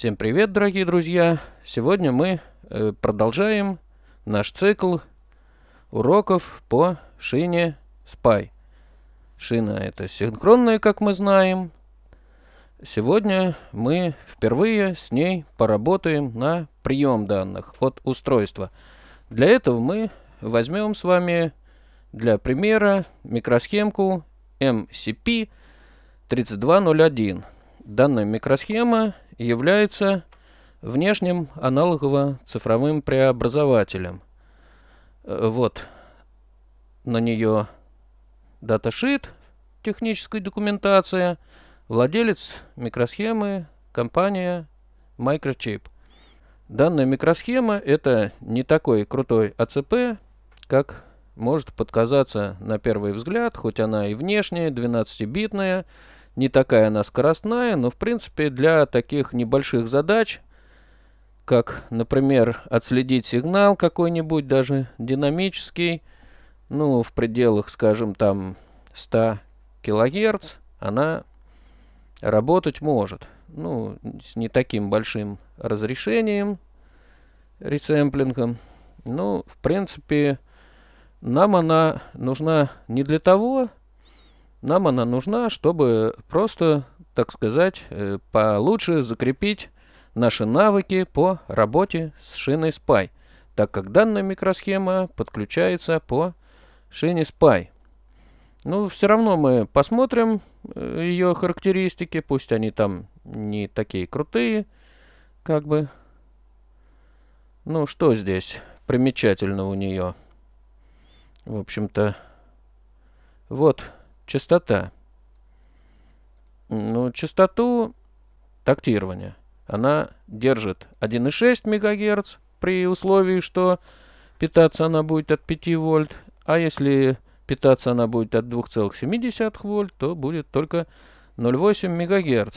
Всем привет, дорогие друзья! Сегодня мы э, продолжаем наш цикл уроков по шине SPY. Шина это синхронная, как мы знаем. Сегодня мы впервые с ней поработаем на прием данных от устройства. Для этого мы возьмем с вами для примера микросхемку MCP 3201. Данная микросхема является внешним аналогово-цифровым преобразователем. Э, вот на нее даташит техническая документация, владелец микросхемы, компания Microchip. Данная микросхема это не такой крутой АЦП, как может подказаться на первый взгляд, хоть она и внешняя, 12-битная, не такая она скоростная, но в принципе для таких небольших задач, как, например, отследить сигнал какой-нибудь, даже динамический, ну, в пределах, скажем, там 100 килогерц, она работать может. Ну, с не таким большим разрешением, ресэмплингом. Ну, в принципе, нам она нужна не для того, нам она нужна, чтобы просто, так сказать, э, получше закрепить наши навыки по работе с шиной SPY, так как данная микросхема подключается по шине SPY. Ну, все равно мы посмотрим э, ее характеристики, пусть они там не такие крутые, как бы. Ну, что здесь примечательно у нее? В общем-то, вот Частота. Ну, частоту тактирования. Она держит 1,6 МГц при условии, что питаться она будет от 5 вольт. А если питаться она будет от 2,7 вольт, то будет только 0,8 МГц.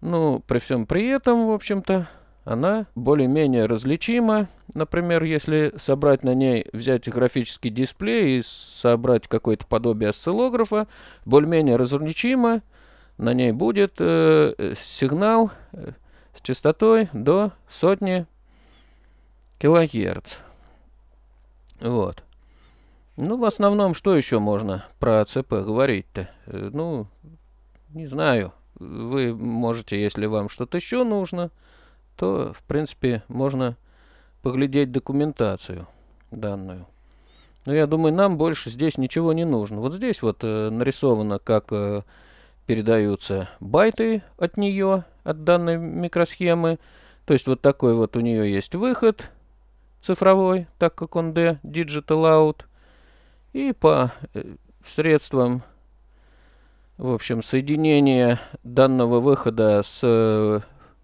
Ну, при всем при этом, в общем-то, она более-менее различима. Например, если собрать на ней, взять графический дисплей и собрать какое-то подобие осциллографа, более-менее различимо, на ней будет э, сигнал э, с частотой до сотни килогерц. Вот. Ну, в основном, что еще можно про ЦП говорить-то? Э, ну, не знаю. Вы можете, если вам что-то еще нужно, э, то, в принципе, можно поглядеть документацию данную. Но я думаю, нам больше здесь ничего не нужно. Вот здесь вот э, нарисовано, как э, передаются байты от нее, от данной микросхемы. То есть вот такой вот у нее есть выход цифровой, так как он D, Digital Out. И по э, средствам, в общем, соединения данного выхода с э,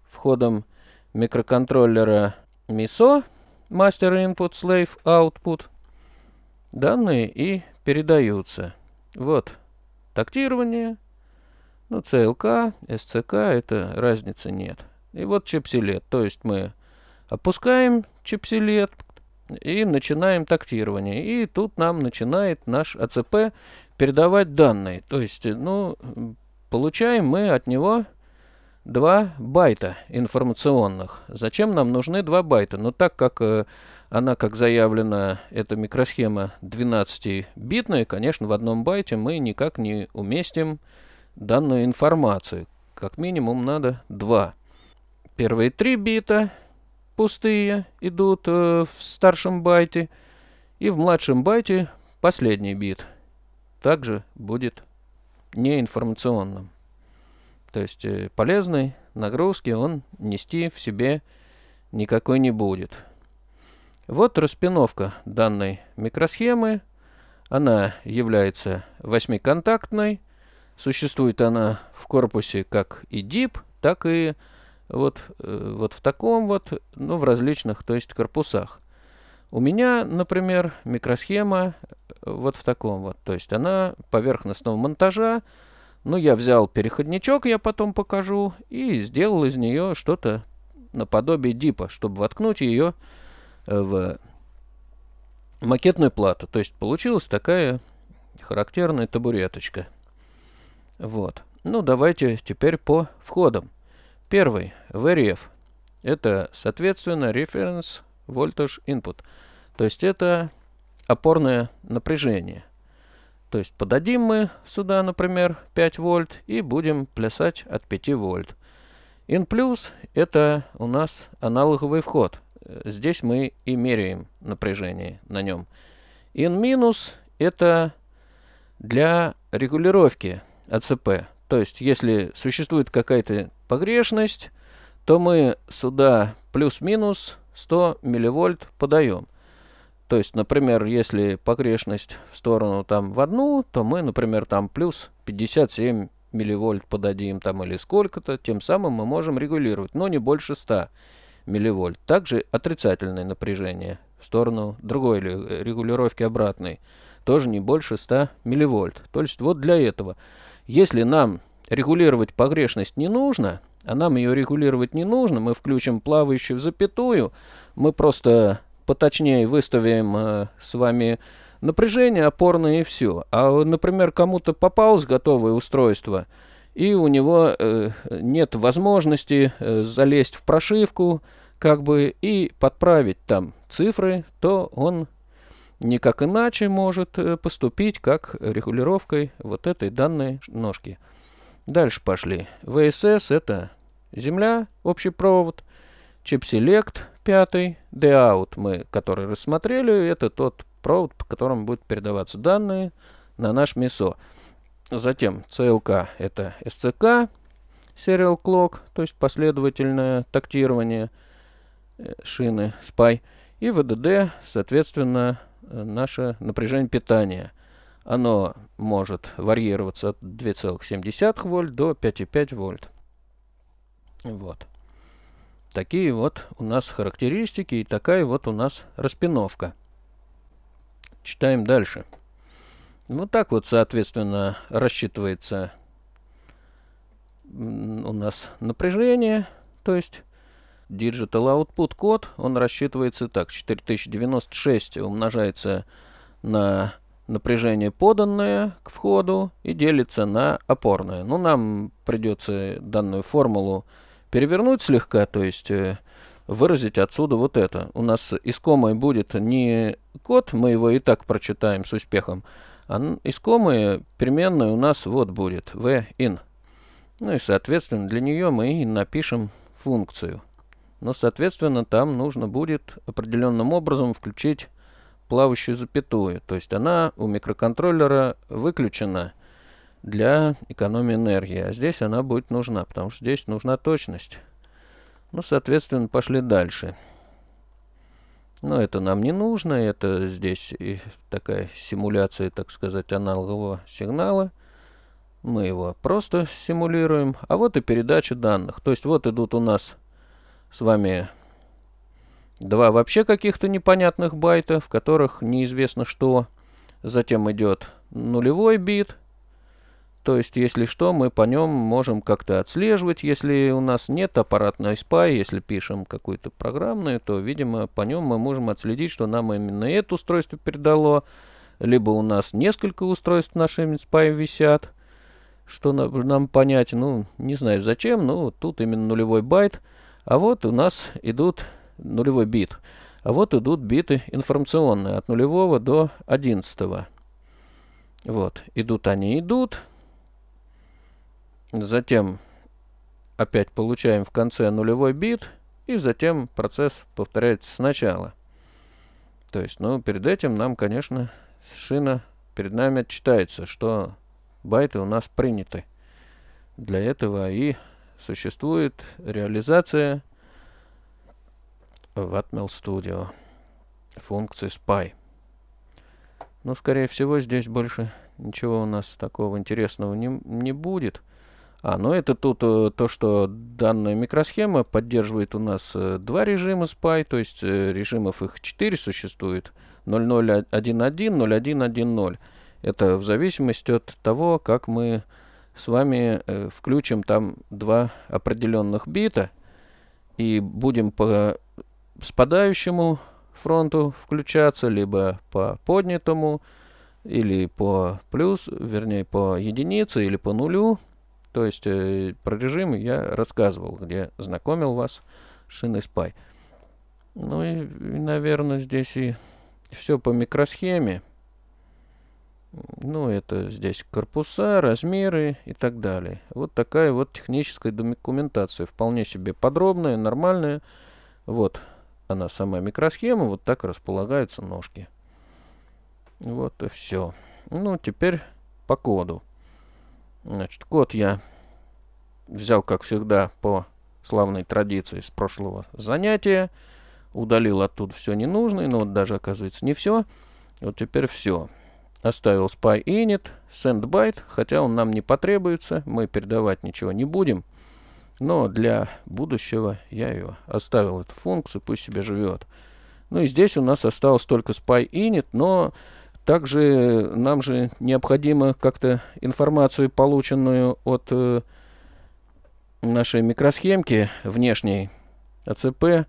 входом микроконтроллера MISO, Master Input, Slave Output, данные и передаются. Вот, тактирование, ну, CLK, SCK, это разницы нет. И вот чипсилет то есть мы опускаем чипсилет и начинаем тактирование. И тут нам начинает наш АЦП передавать данные. То есть, ну, получаем мы от него 2 байта информационных. Зачем нам нужны 2 байта? Но ну, так как э, она, как заявлено, эта микросхема 12-битная, конечно, в одном байте мы никак не уместим данную информацию. Как минимум надо 2. Первые 3 бита пустые идут э, в старшем байте, и в младшем байте последний бит также будет неинформационным. То есть э, полезной нагрузки он нести в себе никакой не будет. Вот распиновка данной микросхемы. Она является восьмиконтактной. Существует она в корпусе как и DIP, так и вот, э, вот в таком вот, ну, в различных, то есть корпусах. У меня, например, микросхема э, вот в таком вот. То есть она поверхностного монтажа, ну, я взял переходничок, я потом покажу, и сделал из нее что-то наподобие дипа, чтобы воткнуть ее э, в макетную плату. То есть получилась такая характерная табуреточка. Вот. Ну, давайте теперь по входам. Первый, VRF. Это, соответственно, Reference Voltage Input. То есть это опорное напряжение – то есть подадим мы сюда, например, 5 вольт и будем плясать от 5 вольт. In плюс это у нас аналоговый вход. Э, здесь мы и меряем напряжение на нем. In минус это для регулировки АЦП. То есть если существует какая-то погрешность, то мы сюда плюс-минус 100 милливольт подаем. То есть, например, если погрешность в сторону там в одну, то мы, например, там плюс 57 милливольт подадим там или сколько-то, тем самым мы можем регулировать, но не больше 100 милливольт. Также отрицательное напряжение в сторону другой регулировки обратной, тоже не больше 100 милливольт. То есть вот для этого. Если нам регулировать погрешность не нужно, а нам ее регулировать не нужно, мы включим плавающую запятую, мы просто поточнее выставим э, с вами напряжение опорное и все. А, например, кому-то попалось готовое устройство, и у него э, нет возможности э, залезть в прошивку, как бы, и подправить там цифры, то он никак иначе может э, поступить, как регулировкой вот этой данной ножки. Дальше пошли. VSS это земля, общий провод, чип select Пятый, Deout мы, который рассмотрели, это тот провод, по которому будут передаваться данные на наш МИСО. Затем CLK это SCK, Serial Clock, то есть последовательное тактирование э, шины SPY. И VDD соответственно, э, наше напряжение питания. Оно может варьироваться от 2,7 вольт до 5,5 вольт. Вот. Такие вот у нас характеристики и такая вот у нас распиновка. Читаем дальше. Вот так вот, соответственно, рассчитывается у нас напряжение, то есть digital output код, он рассчитывается так, 4096 умножается на напряжение поданное к входу и делится на опорное. Но ну, нам придется данную формулу перевернуть слегка, то есть э, выразить отсюда вот это. У нас искомой будет не код, мы его и так прочитаем с успехом, а искомая переменная у нас вот будет v_in. Ну и, соответственно, для нее мы и напишем функцию. Но, соответственно, там нужно будет определенным образом включить плавающую запятую. То есть она у микроконтроллера выключена для экономии энергии. А здесь она будет нужна, потому что здесь нужна точность. Ну, соответственно, пошли дальше. Но это нам не нужно. Это здесь и такая симуляция, так сказать, аналогового сигнала. Мы его просто симулируем. А вот и передача данных. То есть вот идут у нас с вами два вообще каких-то непонятных байта, в которых неизвестно что. Затем идет нулевой бит – то есть, если что, мы по нем можем как-то отслеживать. Если у нас нет аппаратной спай, если пишем какую-то программную, то, видимо, по нем мы можем отследить, что нам именно это устройство передало. Либо у нас несколько устройств нашими спай висят, что нам, нам понять. Ну, не знаю зачем, но тут именно нулевой байт. А вот у нас идут нулевой бит. А вот идут биты информационные от нулевого до одиннадцатого. Вот, идут они, идут. Затем опять получаем в конце нулевой бит, и затем процесс повторяется сначала. То есть, ну, перед этим нам, конечно, шина перед нами читается, что байты у нас приняты. Для этого и существует реализация в Atmel Studio функции spy. Но, скорее всего, здесь больше ничего у нас такого интересного не, не будет. А, ну это тут э, то, что данная микросхема поддерживает у нас э, два режима SPI, то есть э, режимов их 4 существует. 0011, 0110. Это в зависимости от того, как мы с вами включим там два определенных бита и будем по спадающему фронту включаться, либо по поднятому, или по плюс, вернее по единице, или по нулю. То есть э, про режимы я рассказывал, где знакомил вас с ShinSpy. Ну и, и, наверное, здесь и все по микросхеме. Ну, это здесь корпуса, размеры и так далее. Вот такая вот техническая документация. Вполне себе подробная, нормальная. Вот она сама микросхема. Вот так располагаются ножки. Вот и все. Ну, теперь по коду. Значит, код я взял, как всегда, по славной традиции с прошлого занятия. Удалил оттуда все ненужное, но ну вот даже, оказывается, не все. Вот теперь все. Оставил spy init, send byte, хотя он нам не потребуется, мы передавать ничего не будем. Но для будущего я ее оставил, эту функцию, пусть себе живет. Ну и здесь у нас осталось только spy init, но также э, нам же необходимо как-то информацию, полученную от э, нашей микросхемки внешней АЦП,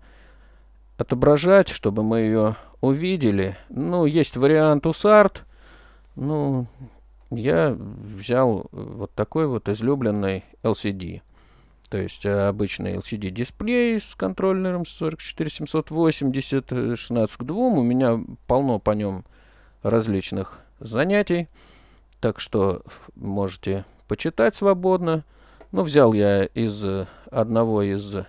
отображать, чтобы мы ее увидели. Ну, есть вариант УСАРТ, Ну, я взял э, вот такой вот излюбленный LCD. То есть обычный LCD дисплей с контроллером 44780 16 к 2. У меня полно по нем различных занятий. Так что можете почитать свободно. Ну, взял я из э, одного из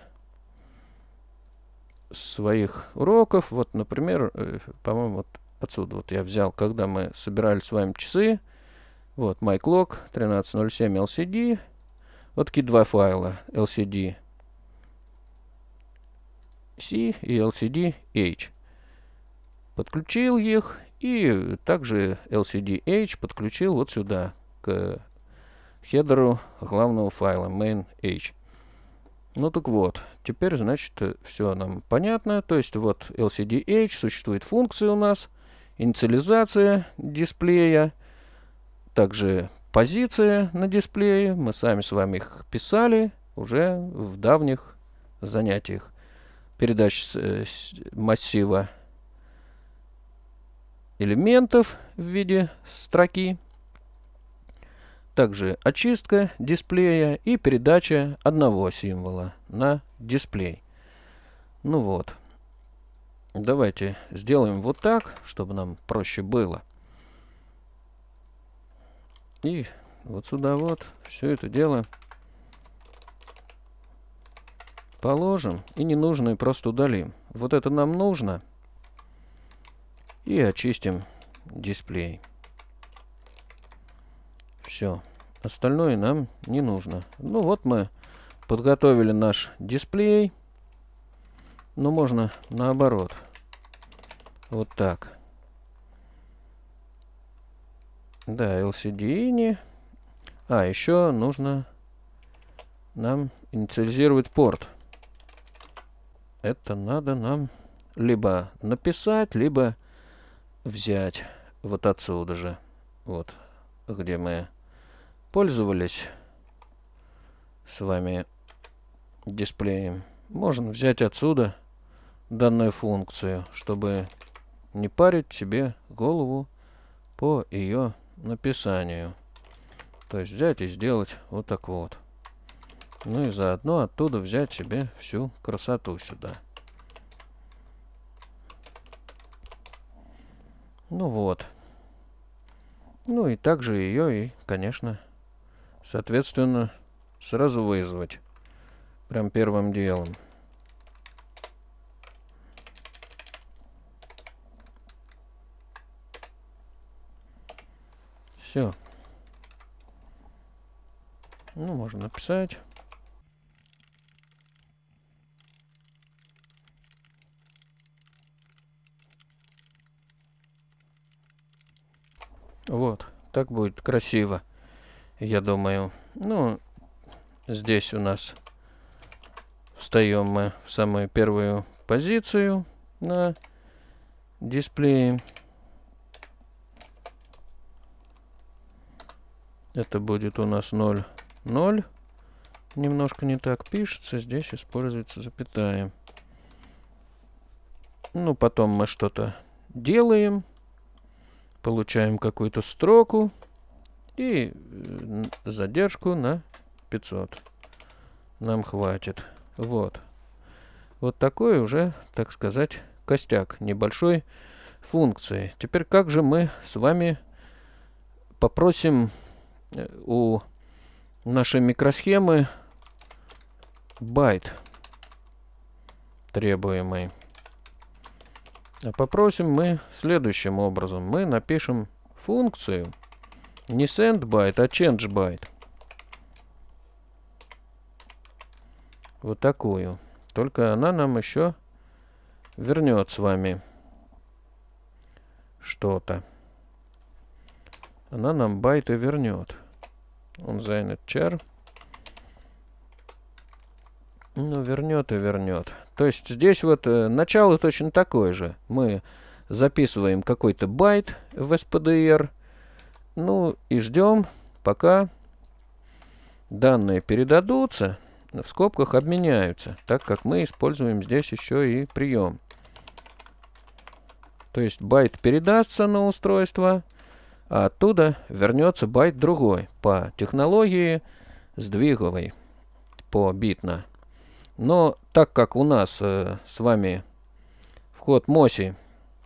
своих уроков. Вот, например, э, по-моему, вот отсюда вот я взял, когда мы собирали с вами часы. Вот, MyClock 1307 LCD. Вот такие два файла LCD C и LCD H. Подключил их и также LCDH подключил вот сюда, к хедеру главного файла main.h. Ну так вот, теперь, значит, все нам понятно. То есть вот LCDH, существует функция у нас, инициализация дисплея, также позиция на дисплее. Мы сами с вами их писали уже в давних занятиях. Передач э, массива элементов в виде строки, также очистка дисплея и передача одного символа на дисплей. Ну вот. Давайте сделаем вот так, чтобы нам проще было. И вот сюда вот все это дело положим и ненужное просто удалим. Вот это нам нужно. И очистим дисплей. Все. Остальное нам не нужно. Ну вот мы подготовили наш дисплей. Но можно наоборот. Вот так. Да, LCD не. А, еще нужно нам инициализировать порт. Это надо нам либо написать, либо взять вот отсюда же, вот, где мы пользовались с вами дисплеем. Можно взять отсюда данную функцию, чтобы не парить себе голову по ее написанию. То есть взять и сделать вот так вот. Ну и заодно оттуда взять себе всю красоту сюда. Ну вот. Ну и также ее и, конечно, соответственно, сразу вызвать. Прям первым делом. Все. Ну, можно написать. Вот, так будет красиво, я думаю. Ну, здесь у нас встаем мы в самую первую позицию на дисплее. Это будет у нас 0, 0. Немножко не так пишется, здесь используется запятая. Ну, потом мы что-то делаем. Получаем какую-то строку и э, задержку на 500. Нам хватит. Вот. Вот такой уже, так сказать, костяк небольшой функции. Теперь как же мы с вами попросим э, у нашей микросхемы байт требуемый. А попросим мы следующим образом. Мы напишем функцию не sendByte, а changeByte. Вот такую. Только она нам еще вернет с вами что-то. Она нам байты вернет. Он занят char. Ну, вернет и вернет. То есть здесь вот э, начало точно такое же. Мы записываем какой-то байт в SPDR, ну и ждем, пока данные передадутся, в скобках обменяются, так как мы используем здесь еще и прием. То есть байт передастся на устройство, а оттуда вернется байт другой по технологии сдвиговой по битно. Но так как у нас э, с вами вход MOSI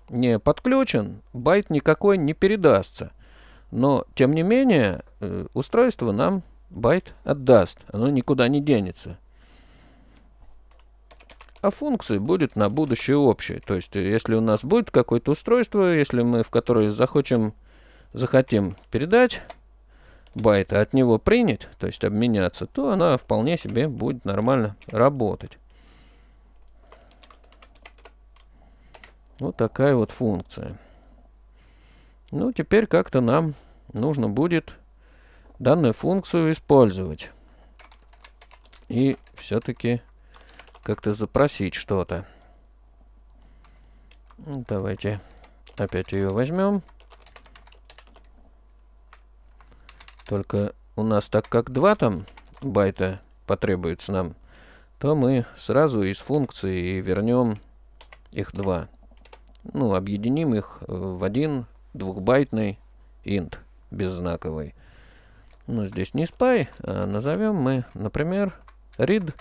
не подключен, байт никакой не передастся. Но, тем не менее, э, устройство нам байт отдаст. Оно никуда не денется. А функции будет на будущее общее. То есть, если у нас будет какое-то устройство, если мы в которое захочем, захотим передать байта от него принять, то есть обменяться, то она вполне себе будет нормально работать. Вот такая вот функция. Ну, теперь как-то нам нужно будет данную функцию использовать. И все-таки как-то запросить что-то. Давайте опять ее возьмем. Только у нас так как 2 там байта потребуется нам, то мы сразу из функции вернем их 2. Ну, объединим их э, в один двухбайтный int беззнаковый. Ну, здесь не spy, а назовем мы, например, read.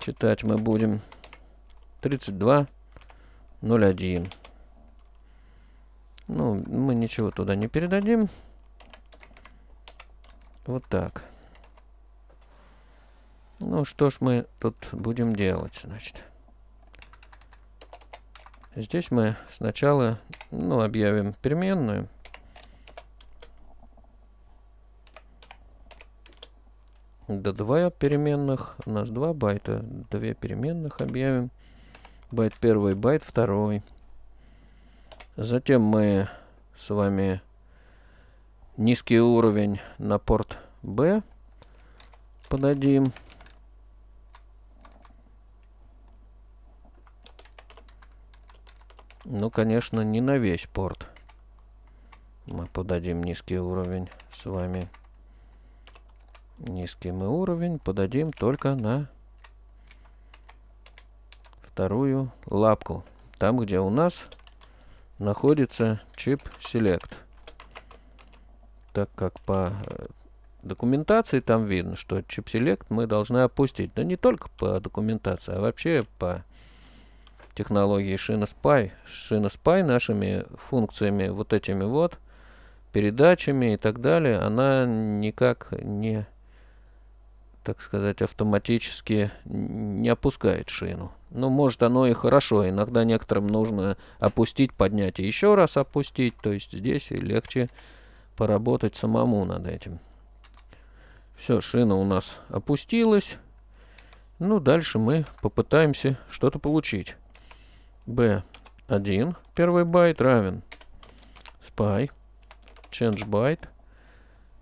Читать мы будем 32.01. Ну, мы ничего туда не передадим. Вот так. Ну что ж мы тут будем делать, значит. Здесь мы сначала, ну, объявим переменную. Да два переменных. У нас два байта. Две переменных объявим. Байт первый, байт второй. Затем мы с вами Низкий уровень на порт B. подадим. Ну, конечно, не на весь порт. Мы подадим низкий уровень с вами. Низкий мы уровень подадим только на вторую лапку. Там, где у нас находится чип Select так как по э, документации там видно, что Chip мы должны опустить. Да не только по документации, а вообще по технологии ShinaSpy. ShinaSpy нашими функциями, вот этими вот, передачами и так далее, она никак не, так сказать, автоматически не опускает шину. Но может оно и хорошо. Иногда некоторым нужно опустить, поднять и еще раз опустить. То есть здесь легче поработать самому над этим. Все, шина у нас опустилась. Ну, дальше мы попытаемся что-то получить. B1, первый байт равен spy, change byte.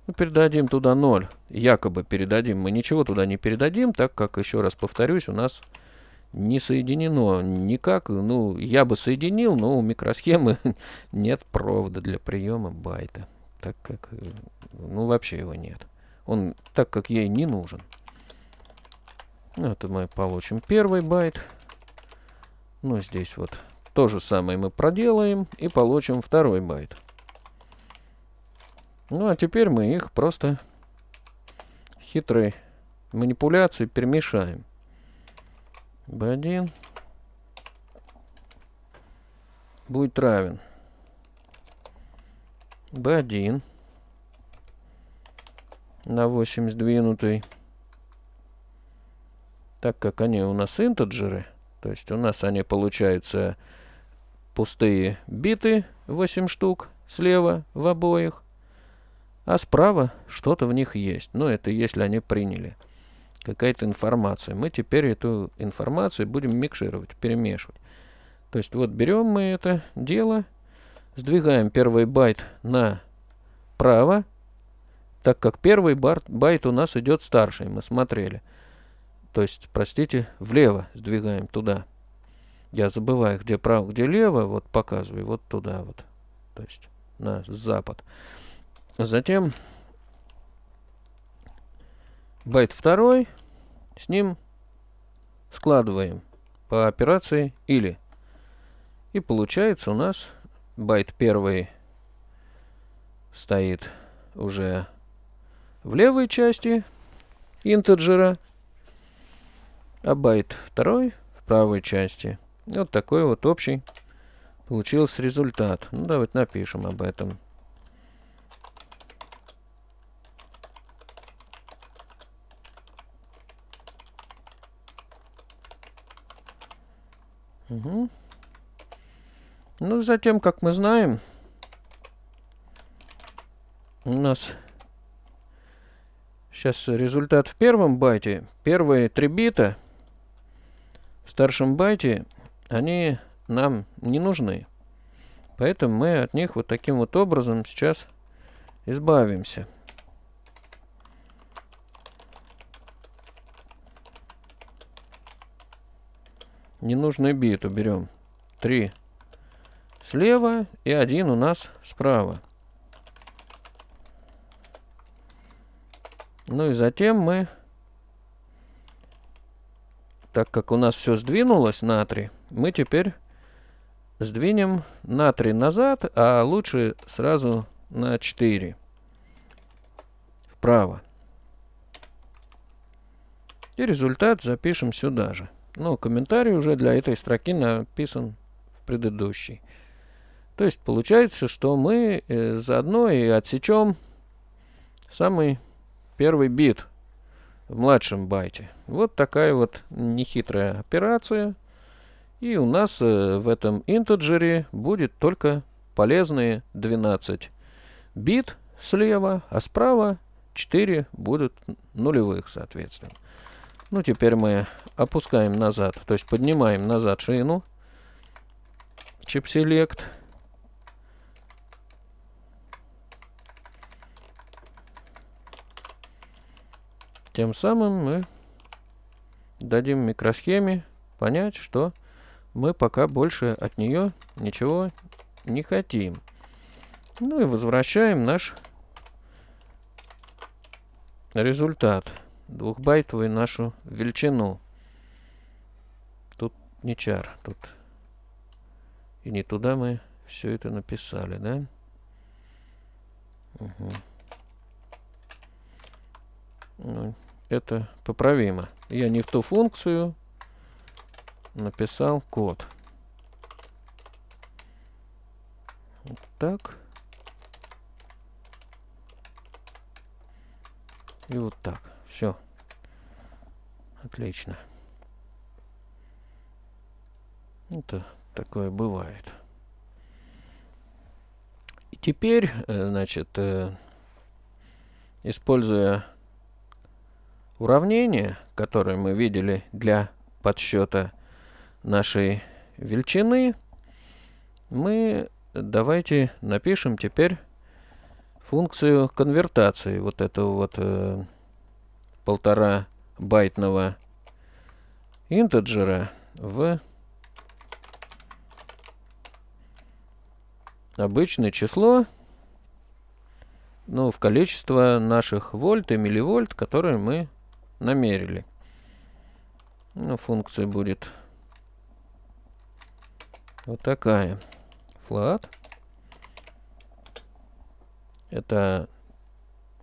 Мы ну, передадим туда 0. Якобы передадим. Мы ничего туда не передадим, так как, еще раз повторюсь, у нас не соединено никак. Ну, я бы соединил, но у микросхемы нет провода для приема байта так как... Э, ну, вообще его нет. Он так как ей не нужен. Ну, это мы получим первый байт. Ну, здесь вот то же самое мы проделаем и получим второй байт. Ну, а теперь мы их просто хитрой манипуляцией перемешаем. B1 будет равен 0,5 B1 на 8 сдвинутый. Так как они у нас интеджеры, то есть у нас они получаются пустые биты 8 штук слева в обоих, а справа что-то в них есть. Но ну, это если они приняли какая-то информация. Мы теперь эту информацию будем микшировать, перемешивать. То есть вот берем мы это дело Сдвигаем первый байт направо, так как первый байт у нас идет старший, мы смотрели. То есть, простите, влево сдвигаем туда. Я забываю, где право, где лево, вот показываю, вот туда вот. То есть на запад. Затем байт второй, с ним складываем по операции или. И получается у нас байт первый стоит уже в левой части интеджера, а байт второй в правой части. Вот такой вот общий получился результат. Ну, давайте напишем об этом. Угу. Ну, затем, как мы знаем, у нас сейчас результат в первом байте. Первые три бита в старшем байте, они нам не нужны. Поэтому мы от них вот таким вот образом сейчас избавимся. Ненужный бит уберем. Три слева и один у нас справа. Ну и затем мы, так как у нас все сдвинулось на 3, мы теперь сдвинем на 3 назад, а лучше сразу на 4 вправо. И результат запишем сюда же. Но ну, комментарий уже для этой строки написан в предыдущей. То есть получается, что мы э, заодно и отсечем самый первый бит в младшем байте. Вот такая вот нехитрая операция. И у нас э, в этом интеджере будет только полезные 12 бит слева, а справа 4 будут нулевых, соответственно. Ну, теперь мы опускаем назад, то есть поднимаем назад шину. Chip Select. Тем самым мы дадим микросхеме понять, что мы пока больше от нее ничего не хотим. Ну и возвращаем наш результат. Двухбайтовую нашу величину. Тут не чар, тут и не туда мы все это написали, да? Угу. Ну, это поправимо. Я не в ту функцию написал код. Вот так. И вот так. Все. Отлично. Это такое бывает. И теперь, э, значит, э, используя Уравнение, которое мы видели для подсчета нашей величины, мы давайте напишем теперь функцию конвертации вот этого вот э, полтора байтного интеджера в обычное число, ну, в количество наших вольт и милливольт, которые мы намерили. Ну, функция будет вот такая. Flat. Это,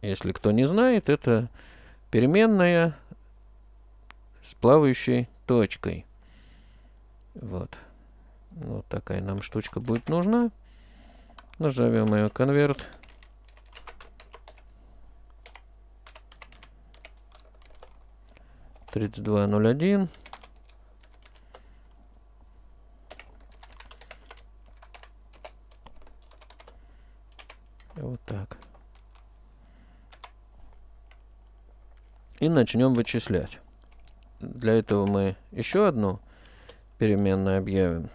если кто не знает, это переменная с плавающей точкой. Вот. Вот такая нам штучка будет нужна. Назовем ее конверт. 3201. Вот так. И начнем вычислять. Для этого мы еще одну переменную объявим.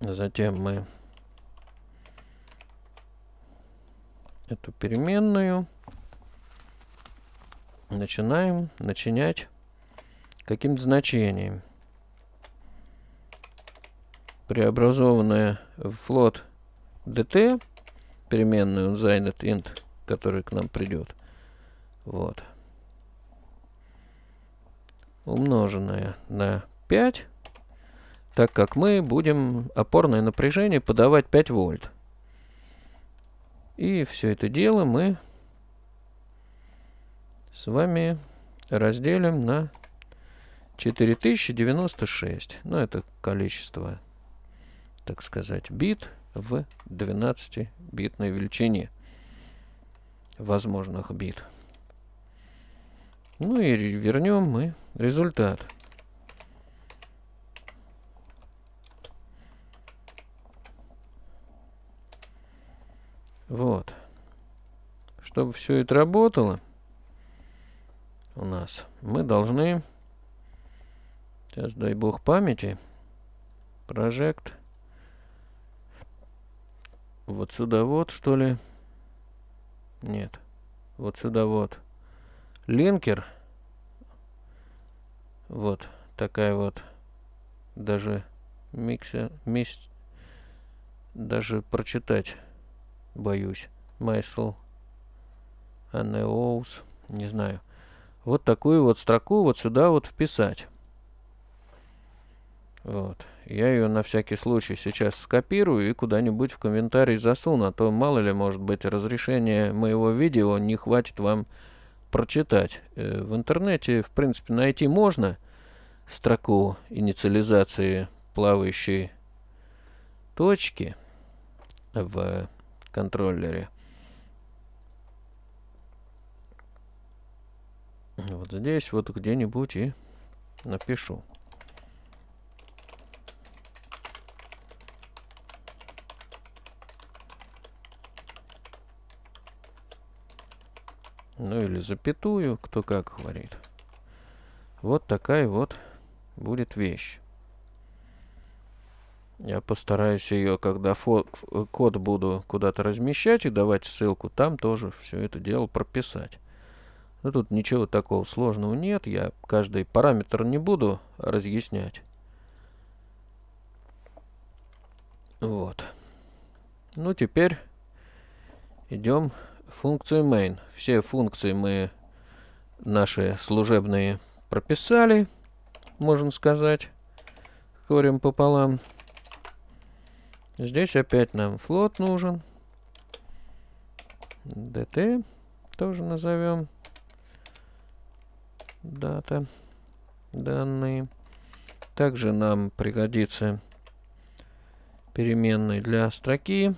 Затем мы эту переменную начинаем начинять каким-то значением. Преобразованная в float dt, переменную unsigned int, который к нам придет. Вот. Умноженная на 5, так как мы будем опорное напряжение подавать 5 вольт. И все это дело мы с вами разделим на 4096. Ну, это количество, так сказать, бит в 12-битной величине возможных бит. Ну и вернем мы результат. Вот. Чтобы все это работало, у нас, мы должны, сейчас дай бог памяти, прожект, вот сюда вот, что ли, нет, вот сюда вот, линкер, вот такая вот, даже микса, мис даже прочитать боюсь. Майсл, Анеоус, не знаю вот такую вот строку вот сюда вот вписать. Вот. Я ее на всякий случай сейчас скопирую и куда-нибудь в комментарий засуну, а то мало ли, может быть, разрешение моего видео не хватит вам прочитать. Э, в интернете, в принципе, найти можно строку инициализации плавающей точки в контроллере. Вот здесь вот где-нибудь и напишу. Ну или запятую, кто как говорит. Вот такая вот будет вещь. Я постараюсь ее, когда код буду куда-то размещать и давать ссылку, там тоже все это дело прописать. Ну тут ничего такого сложного нет. Я каждый параметр не буду разъяснять. Вот. Ну, теперь идем в функцию main. Все функции мы наши служебные прописали, можно сказать. Корем пополам. Здесь опять нам флот нужен. dt тоже назовем дата, данные. Также нам пригодится переменной для строки.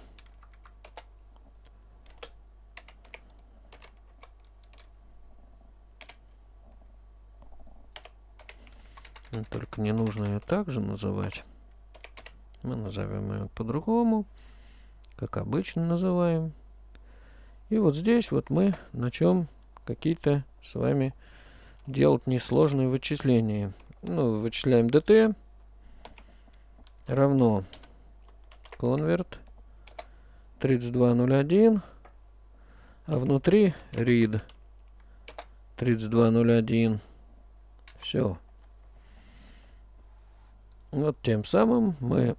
Ну, только не нужно ее также называть. Мы назовем ее по-другому, как обычно называем. И вот здесь вот мы начнем какие-то с вами делать несложные вычисления. Ну, вычисляем dt равно конверт 3201, а внутри read 3201. Все. Вот тем самым мы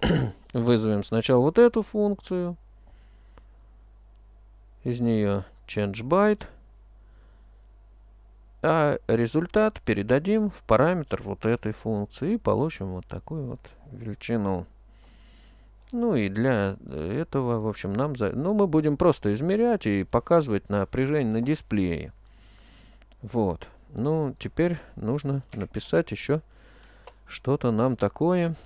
вызовем сначала вот эту функцию. Из нее change byte а результат передадим в параметр вот этой функции и получим вот такую вот величину. Ну и для э, этого, в общем, нам... За... Ну, мы будем просто измерять и показывать напряжение на дисплее. Вот. Ну, теперь нужно написать еще что-то нам такое,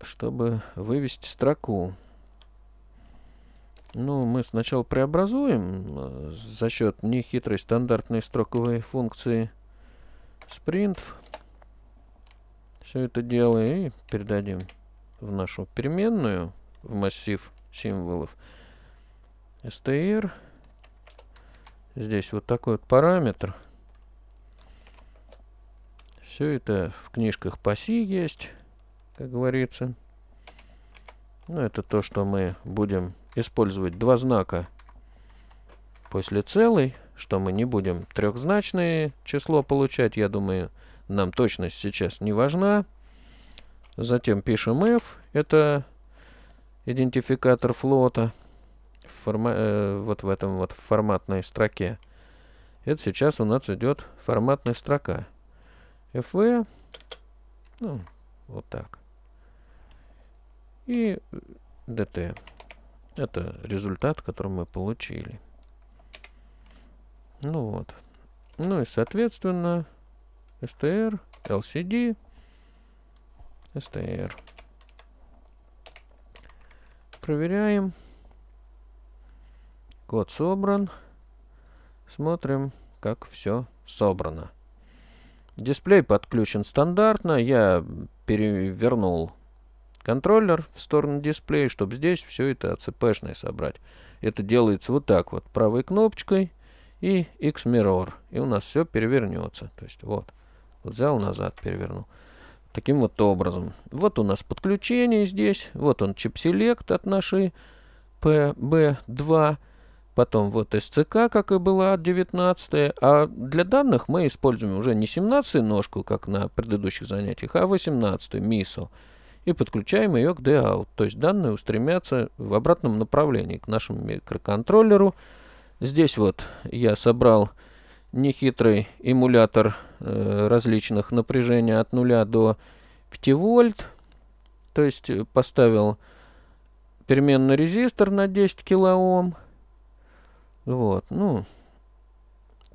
чтобы вывести строку. Ну, мы сначала преобразуем э, за счет нехитрой стандартной строковой функции sprint. Все это дело и передадим в нашу переменную, в массив символов. str. Здесь вот такой вот параметр. Все это в книжках паси есть, как говорится. Ну, это то, что мы будем использовать два знака после целой, что мы не будем трехзначное число получать, я думаю, нам точность сейчас не важна. Затем пишем f, это идентификатор флота, форма, э, вот в этом вот форматной строке. Это сейчас у нас идет форматная строка. fv, ну, вот так. И dt. Это результат, который мы получили. Ну вот. Ну и, соответственно, str, lcd, str. Проверяем. Код собран. Смотрим, как все собрано. Дисплей подключен стандартно. Я перевернул Контроллер в сторону дисплея, чтобы здесь все это АЦПшное собрать. Это делается вот так вот, правой кнопочкой и X-Mirror. И у нас все перевернется. То есть вот, вот взял назад, перевернул. Таким вот образом. Вот у нас подключение здесь. Вот он чип от нашей PB2. Потом вот SCK, как и была 19 А для данных мы используем уже не 17 ножку, как на предыдущих занятиях, а 18 ю MISO и подключаем ее к d Dout. То есть данные устремятся в обратном направлении к нашему микроконтроллеру. Здесь вот я собрал нехитрый эмулятор э, различных напряжений от 0 до 5 вольт. То есть э, поставил переменный резистор на 10 килоом. Вот, ну,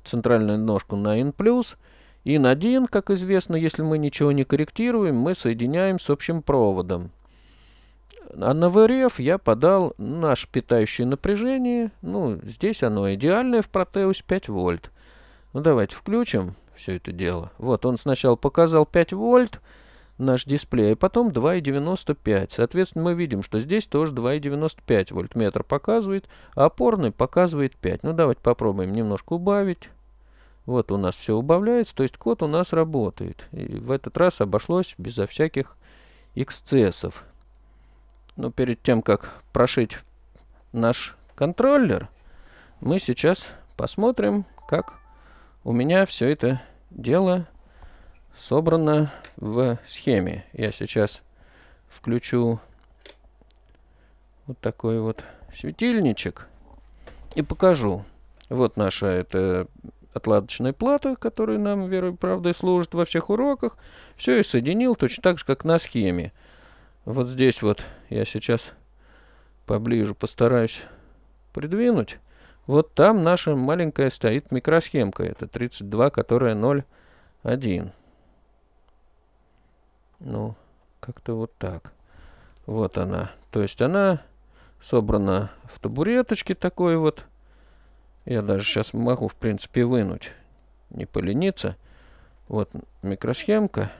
центральную ножку на N+. плюс. И на как известно, если мы ничего не корректируем, мы соединяем с общим проводом. А на ВРФ я подал наше питающее напряжение. Ну, здесь оно идеальное в Протеус 5 вольт. Ну, давайте включим все это дело. Вот, он сначала показал 5 вольт наш дисплей, а потом 2,95. Соответственно, мы видим, что здесь тоже 2,95 вольтметр показывает, а опорный показывает 5. Ну, давайте попробуем немножко убавить. Вот у нас все убавляется, то есть код у нас работает. И в этот раз обошлось безо всяких эксцессов. Но перед тем, как прошить наш контроллер, мы сейчас посмотрим, как у меня все это дело собрано в схеме. Я сейчас включу вот такой вот светильничек и покажу. Вот наша эта отладочной плата, которая нам верой и правдой служит во всех уроках, все и соединил точно так же, как на схеме. Вот здесь вот я сейчас поближе постараюсь придвинуть. Вот там наша маленькая стоит микросхемка. Это 32, которая 0,1. Ну, как-то вот так. Вот она. То есть она собрана в табуреточке такой вот. Я даже сейчас могу, в принципе, вынуть. Не полениться. Вот микросхемка.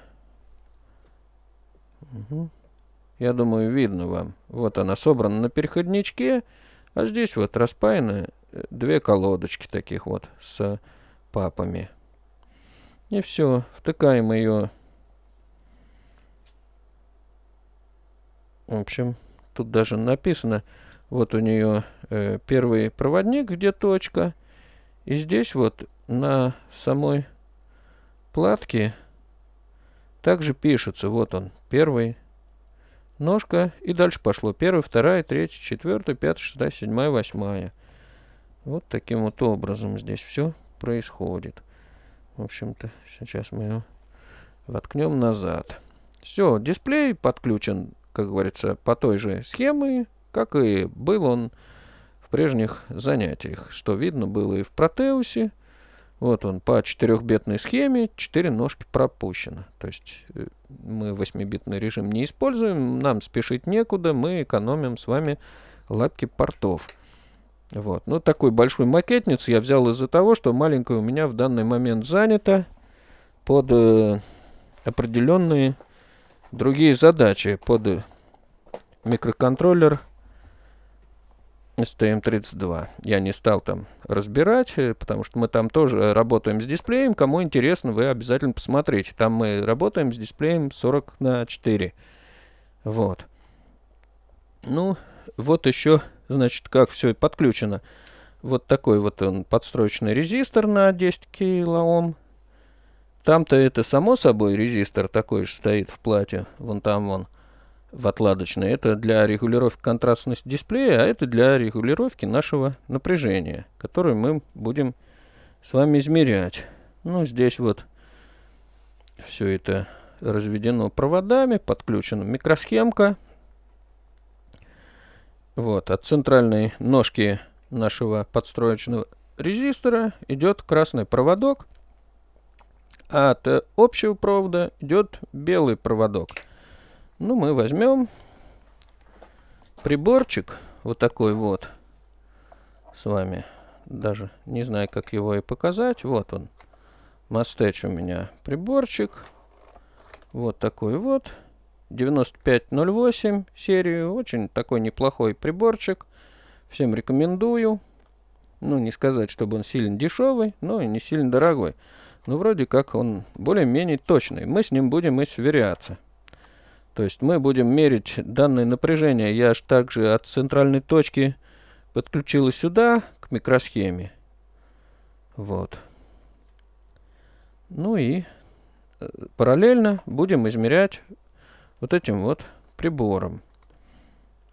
Угу. Я думаю, видно вам. Вот она собрана на переходничке. А здесь вот распаяны э, две колодочки таких вот с папами. И все. Втыкаем ее. В общем, тут даже написано вот у нее э, первый проводник, где точка. И здесь вот на самой платке также пишется. Вот он, первый ножка. И дальше пошло. Первая, вторая, третья, четвертая, пятая, шестая, седьмая, восьмая. Вот таким вот образом здесь все происходит. В общем-то, сейчас мы его воткнем назад. Все, дисплей подключен, как говорится, по той же схеме как и был он в прежних занятиях, что видно было и в Протеусе. Вот он по четырехбитной схеме, четыре ножки пропущено. То есть э, мы восьмибитный режим не используем, нам спешить некуда, мы экономим с вами лапки портов. Вот. Ну, такой большой макетниц я взял из-за того, что маленькая у меня в данный момент занята под э, определенные другие задачи, под э, микроконтроллер STM32. Я не стал там разбирать, э, потому что мы там тоже работаем с дисплеем. Кому интересно, вы обязательно посмотрите. Там мы работаем с дисплеем 40 на 4. Вот. Ну, вот еще, значит, как все подключено. Вот такой вот он подстроечный резистор на 10 килоом. Там-то это само собой резистор такой же стоит в плате. Вон там он в отладочной. Это для регулировки контрастности дисплея, а это для регулировки нашего напряжения, которое мы будем с вами измерять. Ну, здесь вот все это разведено проводами, подключена микросхемка. Вот, от центральной ножки нашего подстроечного резистора идет красный проводок, а от э, общего провода идет белый проводок – ну, мы возьмем приборчик вот такой вот с вами. Даже не знаю, как его и показать. Вот он. Мастеч у меня приборчик. Вот такой вот. 9508 серию. Очень такой неплохой приборчик. Всем рекомендую. Ну, не сказать, чтобы он сильно дешевый, но и не сильно дорогой. Но вроде как он более-менее точный. Мы с ним будем и сверяться. То есть мы будем мерить данные напряжения. Я же также от центральной точки подключил сюда, к микросхеме. Вот. Ну и э, параллельно будем измерять вот этим вот прибором.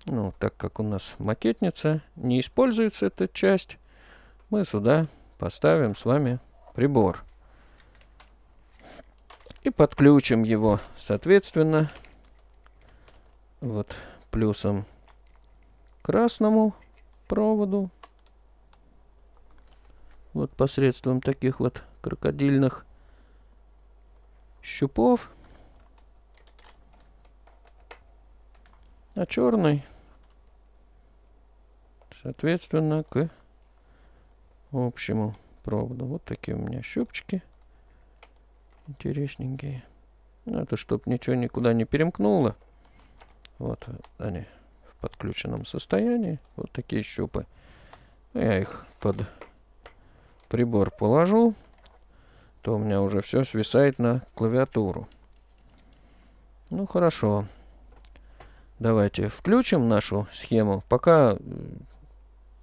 Ну, так как у нас макетница, не используется эта часть, мы сюда поставим с вами прибор. И подключим его, соответственно, вот плюсом красному проводу. Вот посредством таких вот крокодильных щупов. А черный, соответственно, к общему проводу. Вот такие у меня щупчики интересненькие. Ну, это чтобы ничего никуда не перемкнуло. Вот они в подключенном состоянии. Вот такие щупы. Я их под прибор положу, то у меня уже все свисает на клавиатуру. Ну хорошо. Давайте включим нашу схему. Пока э,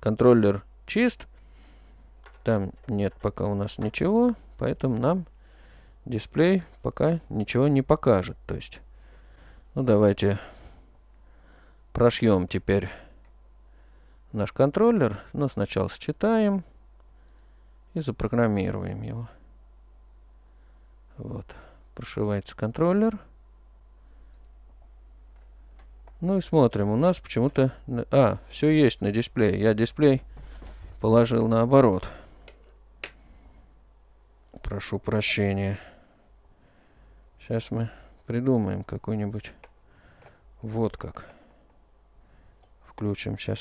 контроллер чист. Там нет пока у нас ничего, поэтому нам дисплей пока ничего не покажет. То есть, ну давайте прошьем теперь наш контроллер. Но ну, сначала считаем и запрограммируем его. Вот, прошивается контроллер. Ну и смотрим, у нас почему-то... А, все есть на дисплее. Я дисплей положил наоборот. Прошу прощения. Сейчас мы придумаем какой-нибудь... Вот как включим сейчас.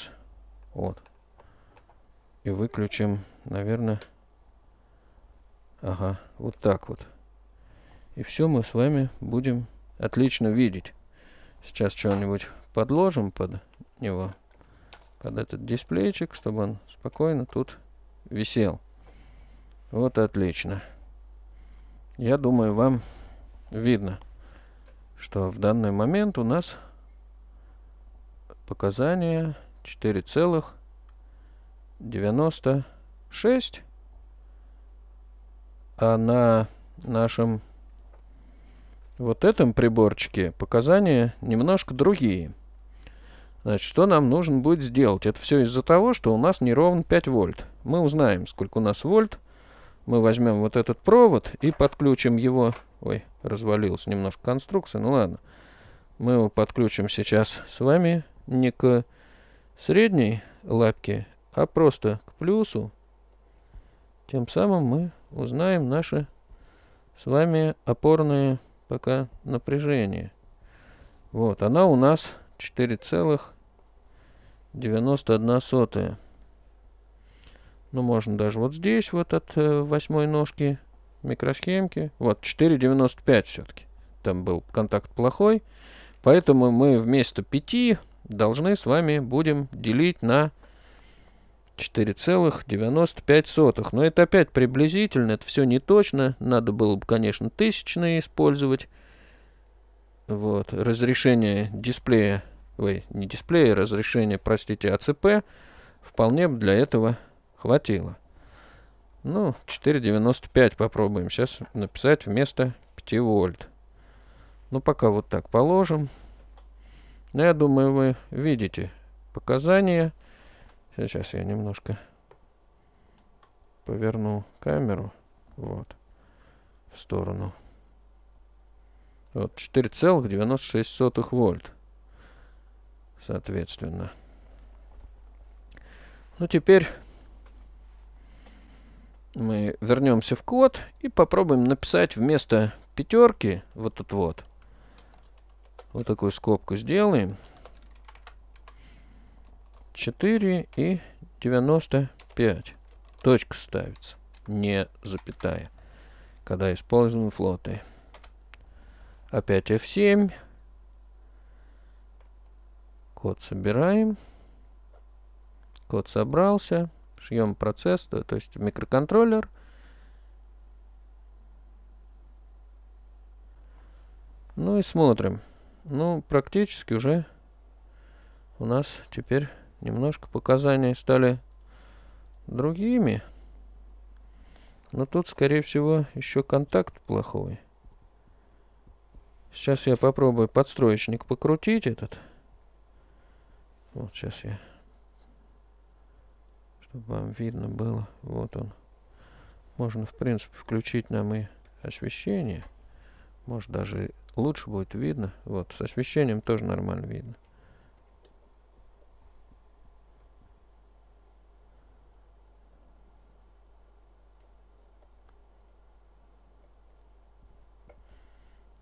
Вот. И выключим, наверное. Ага, вот так вот. И все мы с вами будем отлично видеть. Сейчас что-нибудь подложим под него, под этот дисплейчик, чтобы он спокойно тут висел. Вот отлично. Я думаю, вам видно, что в данный момент у нас показания 4,96, а на нашем вот этом приборчике показания немножко другие. Значит, что нам нужно будет сделать? Это все из-за того, что у нас не ровно 5 вольт. Мы узнаем, сколько у нас вольт. Мы возьмем вот этот провод и подключим его. Ой, развалилась немножко конструкция, ну ладно. Мы его подключим сейчас с вами не к средней лапке, а просто к плюсу, тем самым мы узнаем наши с вами опорные пока напряжения. Вот, она у нас 4,91. Ну, можно даже вот здесь, вот от э, восьмой ножки микросхемки. Вот, 4,95 все-таки. Там был контакт плохой. Поэтому мы вместо 5 должны с вами будем делить на 4,95. Но это опять приблизительно, это все не точно. Надо было бы, конечно, тысячные использовать. Вот, разрешение дисплея, ой, не дисплея, разрешение, простите, АЦП вполне бы для этого хватило. Ну, 4,95 попробуем сейчас написать вместо 5 вольт. Ну, пока вот так положим. Но ну, я думаю, вы видите показания. Сейчас я немножко поверну камеру. Вот. В сторону. Вот 4,96 вольт. Соответственно. Ну теперь мы вернемся в код и попробуем написать вместо пятерки вот тут вот вот такую скобку сделаем. 4 и 95. Точка ставится, не запятая, когда используем флоты. Опять F7. Код собираем. Код собрался. Шьем процесс, то есть микроконтроллер. Ну и смотрим. Ну, практически уже у нас теперь немножко показания стали другими. Но тут, скорее всего, еще контакт плохой. Сейчас я попробую подстроечник покрутить этот. Вот сейчас я... Чтобы вам видно было. Вот он. Можно, в принципе, включить нам и освещение. Может даже лучше будет видно. Вот, с освещением тоже нормально видно.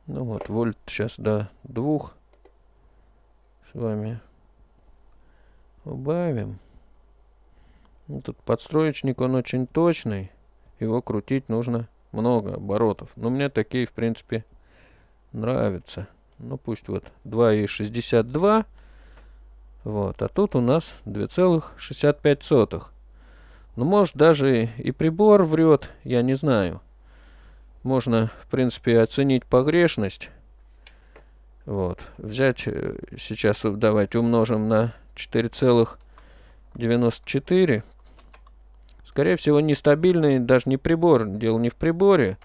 Ну вот, вольт сейчас до двух с вами убавим. Ну, тут подстроечник, он очень точный. Его крутить нужно много оборотов. Но мне такие, в принципе, Нравится. Ну пусть вот 2,62. Вот, а тут у нас 2,65. Ну, может, даже и прибор врет, я не знаю. Можно, в принципе, оценить погрешность. Вот, взять э, сейчас, давайте умножим на 4,94. Скорее всего, нестабильный даже не прибор. Дело не в приборе,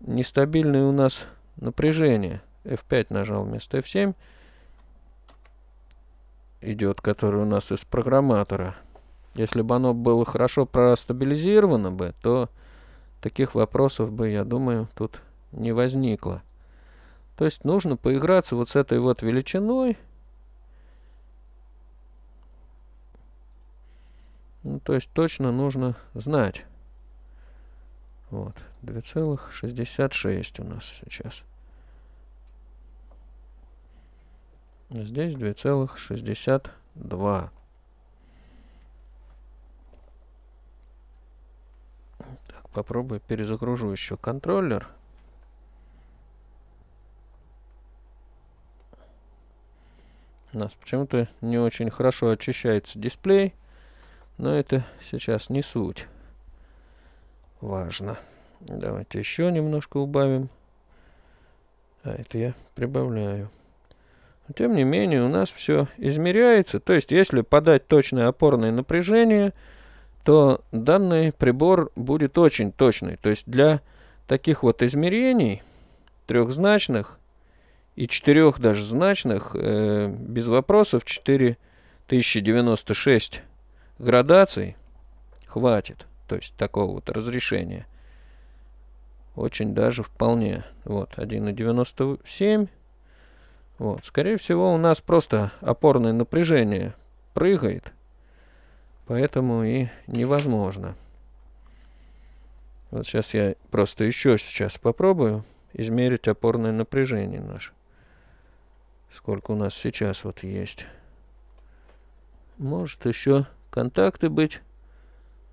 нестабильное у нас напряжение. F5 нажал вместо F7. Идет, который у нас из программатора. Если бы оно было хорошо простабилизировано бы, то таких вопросов бы, я думаю, тут не возникло. То есть нужно поиграться вот с этой вот величиной. Ну, то есть точно нужно знать. Вот. 2,66 у нас сейчас. Здесь 2,62. Так, попробую перезагружу еще контроллер. У нас почему-то не очень хорошо очищается дисплей, но это сейчас не суть. Важно. Давайте еще немножко убавим. А это я прибавляю. тем не менее, у нас все измеряется. То есть, если подать точное опорное напряжение, то данный прибор будет очень точный. То есть, для таких вот измерений трехзначных и четырех даже значных, э, без вопросов, 4096 градаций хватит. То есть, такого вот разрешения. Очень даже вполне. Вот, 1,97. Вот, скорее всего, у нас просто опорное напряжение прыгает. Поэтому и невозможно. Вот сейчас я просто еще сейчас попробую измерить опорное напряжение наше. Сколько у нас сейчас вот есть. Может еще контакты быть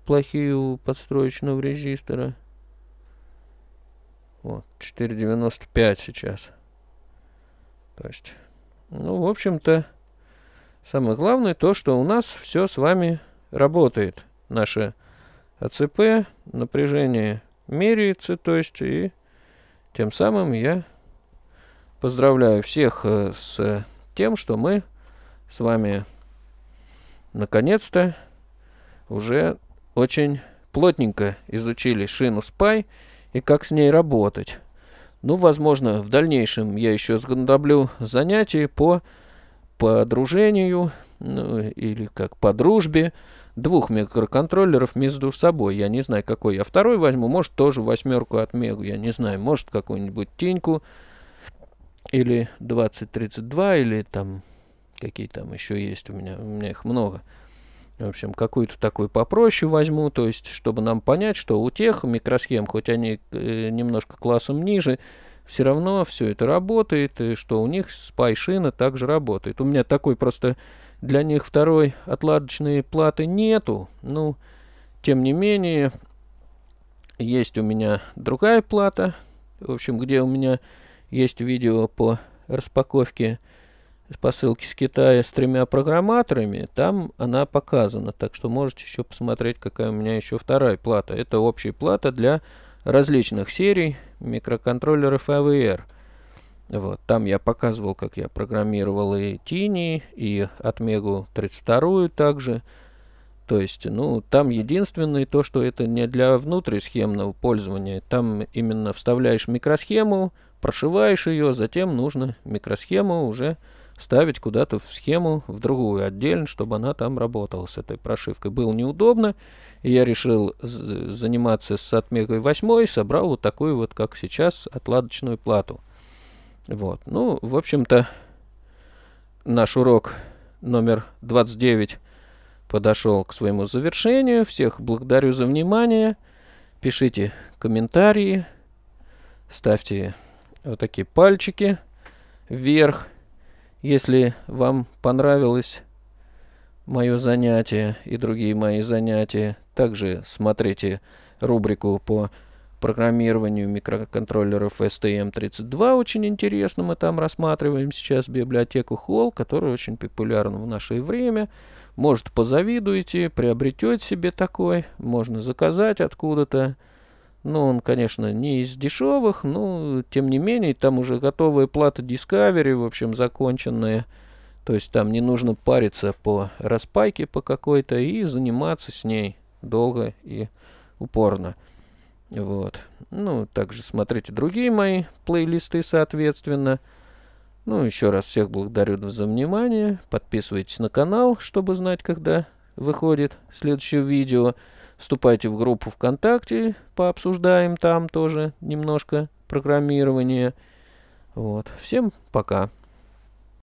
плохие у подстроечного резистора. Вот, 4,95 сейчас. То есть, ну, в общем-то, самое главное то, что у нас все с вами работает. Наше АЦП, напряжение меряется, то есть, и тем самым я поздравляю всех э, с тем, что мы с вами наконец-то уже очень плотненько изучили шину Spy и как с ней работать. Ну, возможно, в дальнейшем я еще сгандоблю занятия по подружению, ну, или как по дружбе, двух микроконтроллеров между собой. Я не знаю, какой я второй возьму. Может, тоже восьмерку от Мегу, я не знаю. Может, какую-нибудь Тиньку или 2032, или там какие там еще есть у меня. У меня их много. В общем, какую-то такую попроще возьму, то есть, чтобы нам понять, что у тех микросхем, хоть они э, немножко классом ниже, все равно все это работает, и что у них спайшина также работает. У меня такой просто для них второй отладочной платы нету. Ну, тем не менее, есть у меня другая плата, в общем, где у меня есть видео по распаковке посылки с Китая с тремя программаторами, там она показана. Так что можете еще посмотреть, какая у меня еще вторая плата. Это общая плата для различных серий микроконтроллеров AVR. Вот, там я показывал, как я программировал и Тини, и Отмегу 32 также. То есть, ну, там единственное то, что это не для внутрисхемного пользования. Там именно вставляешь микросхему, прошиваешь ее, затем нужно микросхему уже ставить куда-то в схему, в другую отдельно, чтобы она там работала с этой прошивкой. Было неудобно, и я решил заниматься с отмекой 8, собрал вот такую вот, как сейчас, отладочную плату. Вот, ну, в общем-то, наш урок номер 29 подошел к своему завершению. Всех благодарю за внимание. Пишите комментарии, ставьте вот такие пальчики вверх. Если вам понравилось мое занятие и другие мои занятия, также смотрите рубрику по программированию микроконтроллеров STM32. Эм очень интересно, мы там рассматриваем сейчас библиотеку Hall, которая очень популярна в наше время. Может, позавидуете, приобретете себе такой, можно заказать откуда-то. Ну, он, конечно, не из дешевых, но, тем не менее, там уже готовые платы Discovery, в общем, законченные. То есть там не нужно париться по распайке по какой-то и заниматься с ней долго и упорно. Вот. Ну, также смотрите другие мои плейлисты, соответственно. Ну, еще раз всех благодарю за внимание. Подписывайтесь на канал, чтобы знать, когда выходит следующее видео. Вступайте в группу ВКонтакте, пообсуждаем там тоже немножко программирование. Вот. Всем пока.